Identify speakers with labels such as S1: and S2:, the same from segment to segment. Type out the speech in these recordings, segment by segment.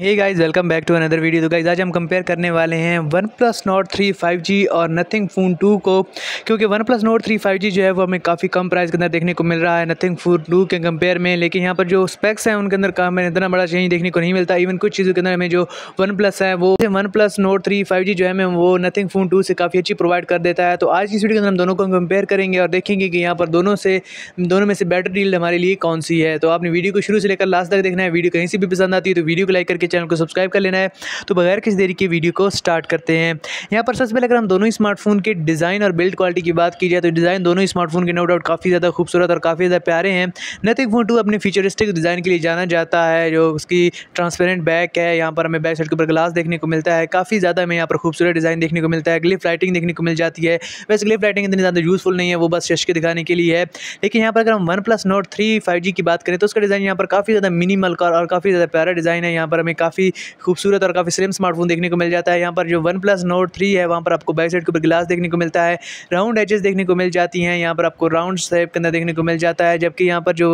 S1: hey guys welcome back to another video तो guys आज हम कंपेयर करने वाले हैं OnePlus Nord three five G और नथिंग फ़ोन टू को क्योंकि OnePlus Nord three five G जो है वो हमें काफ़ी कम प्राइस के अंदर देखने को मिल रहा है नथिंग फ़ोन टू के कंपेयर में लेकिन यहाँ पर जो स्पेक्स हैं उनके अंदर में इतना बड़ा चेंज देखने को नहीं मिलता इवन कुछ चीज़ों के अंदर हमें जो वन प्लस है वो OnePlus Nord three five G जो है हमें वो नथिंग फ़ोन टू से काफ़ी अच्छी प्रोवाइड कर देता है तो आज की वीडियो के अंदर हम दोनों को कंपेयर करेंगे और देखेंगे कि यहाँ पर दोनों से दोनों में से बेटर डील हमारे लिए कौन सी है तो आपने वीडियो को शुरू से लेकर लास्ट तक देखना है वीडियो कहीं से भी पसंद आती है तो वीडियो को लाइक करके चैनल को सब्सक्राइब कर लेना है तो बगैर किसी देरी के वीडियो को स्टार्ट करते हैं यहाँ पर सबसे पहले अगर हम दोनों स्मार्टफोन के डिज़ाइन और बिल्ड क्वालिटी की बात की जाए तो डिज़ाइन दोनों स्मार्टफोन के नो डाउट काफ़ी ज़्यादा खूबसूरत और काफ़ी ज़्यादा प्यारे हैं नथिंग फोन टू अपने फ्यूचरिस्टिक डिज़ाइन के लिए जाना जाता है जो उसकी ट्रांसपेरेंट बैक है यहाँ पर हमें बैक साइड के ऊपर ग्लास देखने को मिलता है काफ़ी ज़्यादा हमें यहाँ पर खूबसूरत डिज़ाइन देखने को मिलता है ग्लिफ लाइटिंग देखने को मिल जाती है वैसे ग्लिफ लाइटिंग इतनी ज़्यादा यूज़फुल नहीं है वो बस चश के दिखाने के लिए है लेकिन यहाँ पर अगर हम OnePlus Nord three five G की बात करें तो उसका डिज़ाइन यहाँ पर काफ़ी ज़्यादा मिनिमल का और काफ़ी ज़्यादा प्यारा डिज़ाइन है यहाँ पर हमें काफ़ी खूबसूरत और काफ़ी स्लिम स्मार्टफोन देखने को मिल जाता है यहाँ पर जो वन प्लस नोट थ्री है वहाँ पर आपको बैक साइड के ऊपर ग्लास देखने को मिलता है राउंड एजेस देखने को मिल जाती हैं यहाँ पर आपको राउंड सेप के अंदर देखने को मिल जाता है जबकि यहाँ पर जो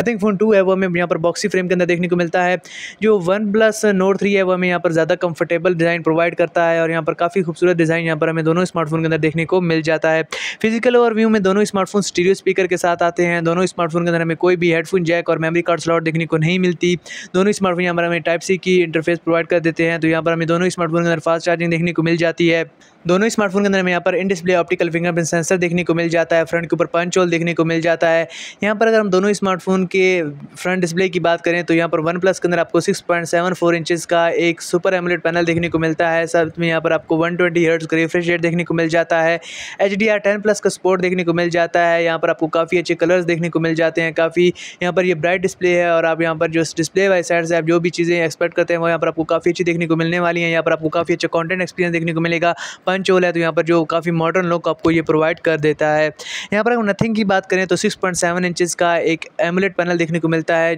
S1: नथिंग फ़ोन टू है वो हमें यहाँ पर बॉक्सी फ्रेम के अंदर देखने को मिलता है जो वन प्लस नोट थ्री है वो हमें यहाँ पर ज़्यादा कंफर्टेबल डिज़ाइन प्रोवाइड करता है और यहाँ पर काफ़ी खूबसूरत डिज़ाइन यहाँ पर हमें दोनों स्मार्टफोन के अंदर देखने को मिल जाता है फिजिकल ओवरव्यू में दोनों स्मार्टफोन स्टीरियो स्पीकर के साथ आते हैं दोनों स्मार्टफोन के अंदर हमें कोई भी हेडफोन जैक और मेमोरी कार्ड स्लॉट देखने को नहीं मिलती दोनों स्मार्टफोन यहाँ पर हमें टाइप सी की इंटरफेस प्रोवाइड कर देते हैं तो यहाँ पर हमें दोनों स्मार्टफोन के अंदर फास्ट चार्जिंग देखने को मिल जाती है दोनों स्मार्टफोन के अंदर हमें यहाँ पर in display optical fingerprint sensor देखने को मिल जाता है फ्रंट के ऊपर पंच होल देखने को मिल जाता है यहाँ पर अगर हम दोनों स्मार्टफोन के फ्रंट डिस्प्ले की बात करें तो यहाँ पर वन प्लस के अंदर आपको six point seven four inches का एक सुपर एमलेट पैनल देखने को मिलता है साथ में यहाँ पर आपको वन ट्वेंटी हर्ट्स का रिफ्रेश रेट देखने को मिल जाता है H D R ten plus का स्पोर्ट देखने को मिल जाता है यहाँ पर आपको काफ़ी अच्छे कलर्स देखने को मिल जाते हैं काफ़ी यहाँ पर ये ब्राइट डिस्प्ले है और आप यहाँ पर जो डिस्प्ले वाई साइड से आप जो भी चीज़ें एक्सपेक्ट स्टार्ट करते हैं वो यहाँ पर आपको काफ़ी अच्छी देखने को मिलने वाली है यहाँ पर आपको काफ़ी अच्छा कॉन्टेंट एक्सपीरियंस देखने को मिलेगा पंचोल है तो यहाँ पर जो काफ़ी मॉडर्न लुक आपको ये प्रोवाइड कर देता है यहाँ पर अगर नथिंग की बात करें तो सिक्स पॉइंट सेवन इंचज़ का एक एमुलेट पैनल देखने को मिलता है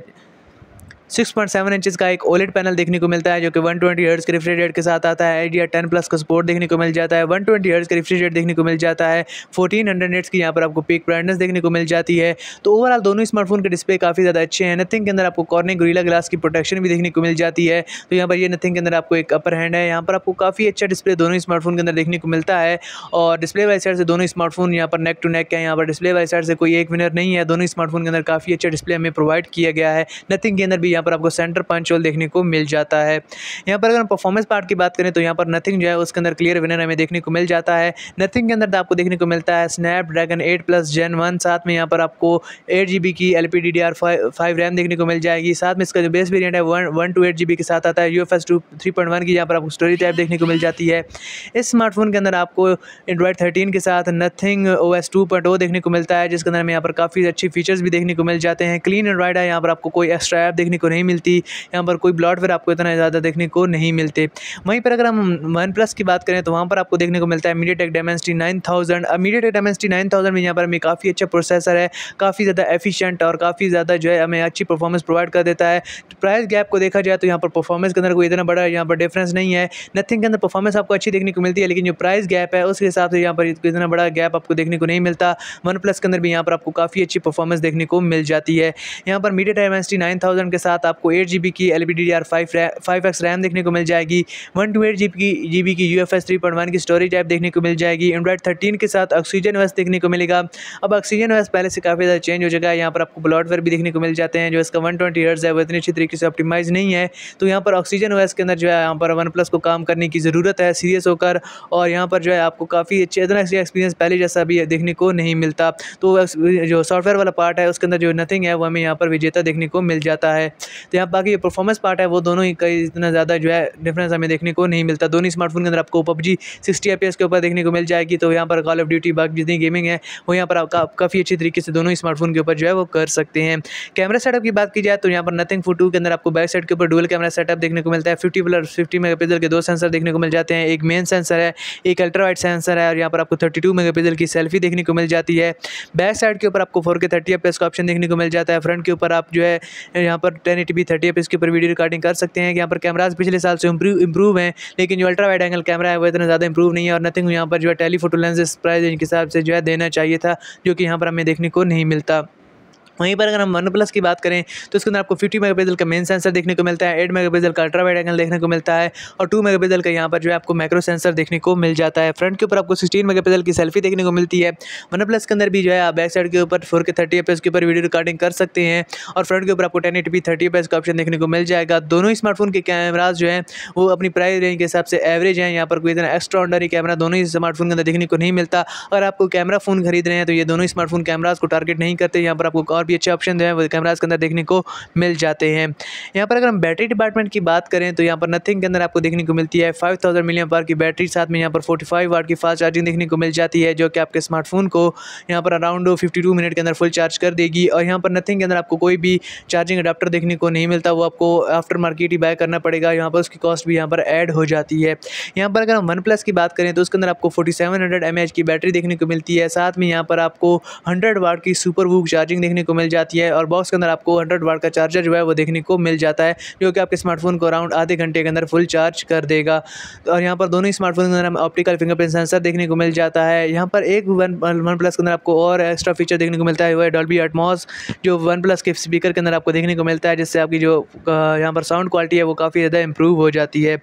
S1: 6.7 इंचेस का एक ओलेट पैनल देखने को मिलता है जो कि 120 ट्वेंटी के रिफ्रिजरेट के साथ आता है आइडिया 10 प्लस का सपोर्ट देखने को मिल जाता है 120 ट्वेंटी के रिफ्रिजरेट देखने को मिल जाता है 1400 हंड्रेड की यहाँ पर आपको पीक ब्राइटनेस देखने को मिल जाती है तो ओवरऑल दोनों स्मार्टफोन के डिस्प्ले काफ़ी ज़्यादा अच्छे हैं नथिंग के अंदर आपको कॉर्निंग गुरीला ग्लास की प्रोटेक्शन भी देखने को मिल जाती है तो यहाँ पर ये नथिंग के अंदर आपको एक अपर हैंड है यहाँ पर आपको काफ़ी अच्छा डिस्प्ले दोनों स्मार्टफोन के अंदर देखने को मिलता है और डिस्प्ले वाली साइड से दोनों स्मार्टफोन यहाँ पर नेक टू नेक है यहाँ पर डिस्प्ले वाली साइड से कोई एक विनर नहीं है दोनों स्मार्टफोन के अंदर काफ़ी अच्छा डिस्प्ले हमें प्रोवाइड किया गया है नथिंग के अंदर भी यहाँ यहाँ पर आपको सेंटर पंचोल देखने को मिल जाता है यहाँ पर अगर हम परफॉर्मेंस पार्ट की बात करें तो यहाँ पर नथिंग जो है उसके अंदर क्लियर विनर हमें देखने को मिल जाता है नथिंग के अंदर तो आपको देखने को मिलता है Snapdragon eight plus gen one साथ में यहाँ पर आपको एट जी की L P D D R five RAM देखने को मिल जाएगी साथ में इसका जो बेस वेरियंट है one one two eight G के साथ आता है U F S two three point one की यहाँ पर आपको स्टोरी टाइप देखने को मिल जाती है इस स्मार्टफोन के अंदर आपको एंड्रॉयड थर्टीन के साथ Nothing O S two point O देखने को मिलता है जिसके अंदर हमें यहाँ पर काफ़ी अच्छी फीचर्स भी देखने को मिल जाते हैं क्लीन एंड्रॉयड है यहाँ पर आपको कोई एक्स्ट्रा ऐप देखने को नहीं मिलती यहाँ पर कोई ब्लॉटवेयर आपको इतना ज़्यादा देखने को नहीं मिलते वहीं पर अगर हम वन प्लस की बात करें तो वहाँ पर आपको देखने को मिलता है MediaTek nine thousand MediaTek nine thousand में यहाँ पर हमें काफ़ी अच्छा प्रोसेसर है काफ़ी ज़्यादा एफिशिएंट और काफ़ी ज़्यादा जो है हमें अच्छी परफॉर्मेंस प्रोवाइड कर देता है तो प्राइस गैप को देखा जाए तो यहाँ पर परफॉर्मेंस के अंदर कोई इतना बड़ा यहाँ पर डिफरेंस नहीं है नथिंग के अंदर परफॉर्मेंस आपको अच्छी देखने को मिलती है लेकिन जो प्राइस गैप है उसके हिसाब से यहाँ पर इतना बड़ा गैप आपको देखने को नहीं मिलता वन प्लस के अंदर भी यहाँ पर आपको काफ़ी अच्छी परफॉर्मेंस देखने को मिल जाती है यहाँ पर मीडिया डायमेंसिटी नाइन थाउजेंड के साथ साथ आपको एट जी की L B D D R five five X RAM देखने को मिल जाएगी वन टू एट जी की जी बी की U F S three point one की स्टोरेज ऐप देखने को मिल जाएगी एंड्रॉइड थर्टीन के साथ ऑक्सीजन वेस्ट देखने को मिलेगा अब ऑक्सीजन वेस्ट पहले से काफ़ी ज़्यादा चेंज हो चुका है यहाँ पर आपको ब्लॉडवेयर भी देखने को मिल जाते हैं जो इसका वन ट्वेंटी हर्ट्स है वो इतने अच्छी तरीके से ऑप्टिमाइज नहीं है तो यहाँ पर ऑक्सीजन वेस्ट के अंदर जो है यहाँ पर वन प्लस को काम करने की ज़रूरत है सीरियस होकर और यहाँ पर जो है आपको काफ़ी अच्छे इतना अच्छा एक्सपीरियंस पहले जैसा भी देखने को नहीं मिलता तो जो सॉफ्टवेयर वाला पार्ट है उसके अंदर जो नथिंग है वो हमें यहाँ पर विजेता देखने को मिल जाता है तो यहाँ बाकी परफॉर्मेंस पार्ट है वो दोनों ही कई इतना ज़्यादा जो है डिफरेंस हमें देखने को नहीं मिलता दोनों स्मार्टफोन के अंदर आपको पबजी सिक्सटी एफ के ऊपर देखने को मिल जाएगी तो यहाँ पर कॉल ऑफ ड्यूटी बाकी जितनी गेमिंग है वो यहाँ पर आप काफ़ी अच्छी तरीके से दोनों स्मार्टफोन के ऊपर जो है वो कर सकते हैं कैमरा सेटअप की बात की जाए तो यहाँ पर नथिंग फोटो के अंदर आपको बैक साइड के ऊपर डुअल कैमरा सेटअप देखने को मिलता है फिफ्टी प्लस फिफ्टी मेगा के दो सेंसर देखने को मिल जाते हैं एक मेन सेंसर है एक अल्ट्रावाइट सेंसर है और यहाँ पर आपको थर्टी टू की सेल्फी देखने को मिल जाती है बैक साइड के ऊपर आपको फोर के थर्टी एफ का ऑप्शन देखने को मिल जाता है फ्रंट के ऊपर आप जो है यहाँ पर टेन बी थर्टी आप इसके ऊपर वीडियो रिकॉर्डिंग कर सकते हैं यहाँ पर कैमराज पिछले साल से इंप्रूव हैं लेकिन जो अल्ट्रा वाइड एंगल कैमरा है वो इतना ज़्यादा इंप्रूव नहीं है और नथिंग यहाँ पर जो है टेलीफोटो लेंस प्राइस इनके हिसाब से जो है देना चाहिए था जो कि यहाँ पर हमें देखने को नहीं मिलता वहीं पर अगर हम वन प्लस की बात करें तो इसके अंदर आपको फिफ्टी मेगापिक्सल का मेन सेंसर देखने को मिलता है एट मेगापिक्सल का अल्ट्रा वाइड एंगल देखने को मिलता है और टू मेगापिक्सल का यहाँ पर जो है आपको माइक्रो सेंसर देखने को मिल जाता है फ्रंट के ऊपर आपको सिक्सटीन मेगापिक्सल की सेल्फी देखने को मिलती है वन प्लस के अंदर भी जो है आप बैक साइड के ऊपर फोर के थर्टी एफ के ऊपर वीडियो रिकॉर्डिंग कर सकते हैं और फ्रंट के ऊपर आपको ten eight P thirty F का ऑप्शन देखने को मिल जाएगा दोनों स्मार्टफोन के कैमराज जो है वो अपनी प्राइस रेंज के हिसाब से एवरेज है यहाँ पर कोई इतना एक्स्ट्रा ऑर्डनरी कैमरा दोनों ही स्मार्टफोन के अंदर देखने को नहीं मिलता अगर आपको कैमरा फोन खरीद रहे हैं तो ये दोनों स्मार्टफोन कैमराज को टारगेट नहीं करते यहाँ पर आपको और भी अच्छे ऑप्शन जो है वो कैमराज के अंदर देखने को मिल जाते हैं यहाँ पर अगर हम बैटरी डिपार्टमेंट की बात करें तो यहाँ पर नथिंग के अंदर आपको देखने को मिलती है फाइव थाउजेंड मिलियन पार की बैटरी साथ में यहाँ पर फोर्टी फाइव की फास्ट चार्जिंग देखने को मिल जाती है जो कि आपके स्मार्टफोन को यहाँ पर अराउंड फिफ्टी टू मिनट के अंदर फुल चार्ज कर देगी और यहाँ पर नथिंग के अंदर आपको कोई भी चार्जिंग अडाप्टर देखने को नहीं मिलता वो आपको आफ्टर मार्केट ही बाय करना पड़ेगा यहाँ पर उसकी कॉस्ट भी यहाँ पर ऐड हो जाती है यहाँ पर अगर हम वन प्लस की बात करें तो उसके अंदर आपको forty seven hundred M H की बैटरी देखने को मिलती है साथ में यहाँ पर आपको हंड्रेड वाट की सुपर वूक चार्जिंग देखने को को मिल जाती है और बॉक्स के अंदर आपको हंड्रेड वाट का चार्जर जो है वो देखने को मिल जाता है जो कि आपके स्मार्टफोन को अराउंड आधे घंटे के अंदर फुल चार्ज कर देगा और यहाँ पर दोनों ही स्मार्टफोन के अंदर हमें ऑप्टिकल फिंगरप्रिंट सेंसर देखने को मिल जाता है यहाँ पर एक वन प्लस के अंदर आपको और एक्स्ट्रा फीचर देखने को मिलता है वो है डॉल्बी एटमॉस जो वन प्लस के स्पीकर के अंदर आपको देखने को मिलता है जिससे आपकी जो यहाँ पर साउंड क्वालिटी है वो काफ़ी ज़्यादा इंप्रूव हो जाती है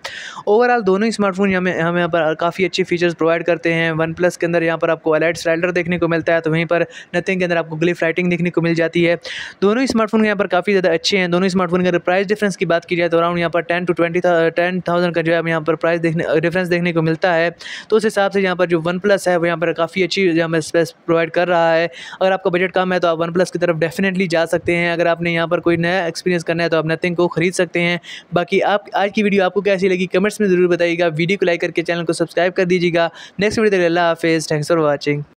S1: ओवरऑल दोनों ही स्मार्टफोन हमें हम यहाँ पर काफ़ी अच्छे फीचर्स प्रोवाइड करते हैं वन प्लस के अंदर यहाँ पर आपको अलाइट स्लाइडर देखने को मिलता है तो वहीं पर नथिंग के अंदर आपको ग्लिफ राइटिंग देखने को मिल जाती है दोनों स्मार्टफोन यहाँ पर काफ़ी ज़्यादा अच्छे हैं दोनों स्मार्टफोन के अगर प्राइस डिफरेंस की बात की जाए तो अराउंड यहाँ पर ten to twenty ten thousand का जो है यहाँ पर प्राइस देखने डिफरेंस देखने को मिलता है तो उस हिसाब से यहाँ पर जो वन प्लस है वो यहाँ पर काफ़ी अच्छी हमें स्पेस प्रोवाइड कर रहा है अगर आपका बजट कम है तो आप वन प्लस की तरफ डेफिनेटली जा सकते हैं अगर आपने यहाँ पर कोई नया एक्सपीरियंस करना है तो आप नथिंग को खरीद सकते हैं बाकी आप आज की वीडियो आपको कैसी लगी कमेंट्स में ज़रूर बताइएगा वीडियो को लाइक करके चैनल को सब्सक्राइब कर दीजिएगा नेक्स्ट वीडियो तक अल्लाह हाफिज़ थैंक्स फॉर वॉचिंग